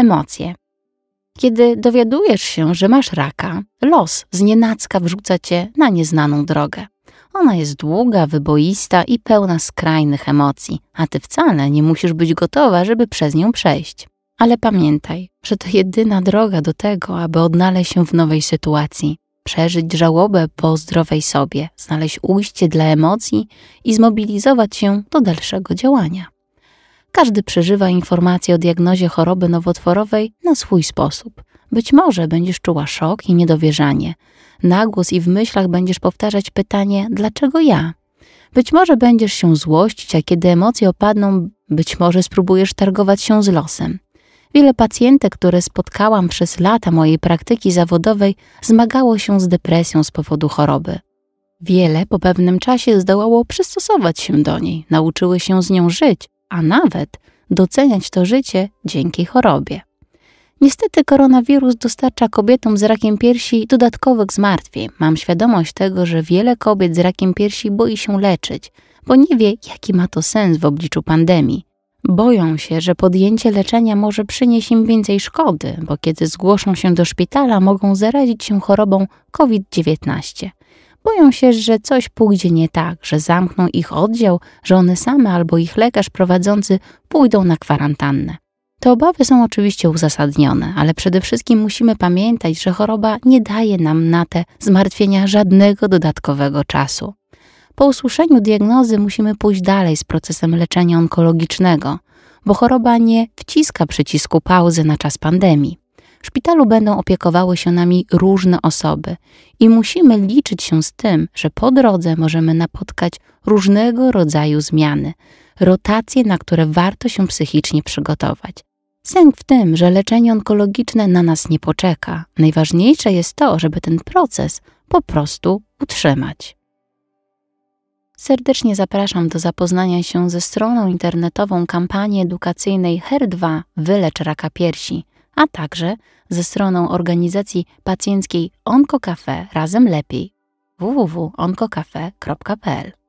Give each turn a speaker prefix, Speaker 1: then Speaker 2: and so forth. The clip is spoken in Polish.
Speaker 1: emocje. Kiedy dowiadujesz się, że masz raka, los znienacka wrzuca cię na nieznaną drogę. Ona jest długa, wyboista i pełna skrajnych emocji, a ty wcale nie musisz być gotowa, żeby przez nią przejść. Ale pamiętaj, że to jedyna droga do tego, aby odnaleźć się w nowej sytuacji, przeżyć żałobę po zdrowej sobie, znaleźć ujście dla emocji i zmobilizować się do dalszego działania. Każdy przeżywa informacje o diagnozie choroby nowotworowej na swój sposób. Być może będziesz czuła szok i niedowierzanie. Nagłos i w myślach będziesz powtarzać pytanie: dlaczego ja? Być może będziesz się złościć, a kiedy emocje opadną, być może spróbujesz targować się z losem. Wiele pacjentek, które spotkałam przez lata mojej praktyki zawodowej, zmagało się z depresją z powodu choroby. Wiele po pewnym czasie zdołało przystosować się do niej, nauczyły się z nią żyć, a nawet doceniać to życie dzięki chorobie. Niestety koronawirus dostarcza kobietom z rakiem piersi dodatkowych zmartwień. Mam świadomość tego, że wiele kobiet z rakiem piersi boi się leczyć, bo nie wie, jaki ma to sens w obliczu pandemii. Boją się, że podjęcie leczenia może przynieść im więcej szkody, bo kiedy zgłoszą się do szpitala, mogą zarazić się chorobą COVID-19. Boją się, że coś pójdzie nie tak, że zamkną ich oddział, że one same albo ich lekarz prowadzący pójdą na kwarantannę. Te obawy są oczywiście uzasadnione, ale przede wszystkim musimy pamiętać, że choroba nie daje nam na te zmartwienia żadnego dodatkowego czasu. Po usłyszeniu diagnozy musimy pójść dalej z procesem leczenia onkologicznego, bo choroba nie wciska przycisku pauzy na czas pandemii. W szpitalu będą opiekowały się nami różne osoby i musimy liczyć się z tym, że po drodze możemy napotkać różnego rodzaju zmiany, rotacje, na które warto się psychicznie przygotować. Sęk w tym, że leczenie onkologiczne na nas nie poczeka. Najważniejsze jest to, żeby ten proces po prostu utrzymać. Serdecznie zapraszam do zapoznania się ze stroną internetową kampanii edukacyjnej HER2 Wylecz raka piersi a także ze stroną organizacji pacjenckiej OnkoCafe Razem Lepiej www.onkocafe.pl.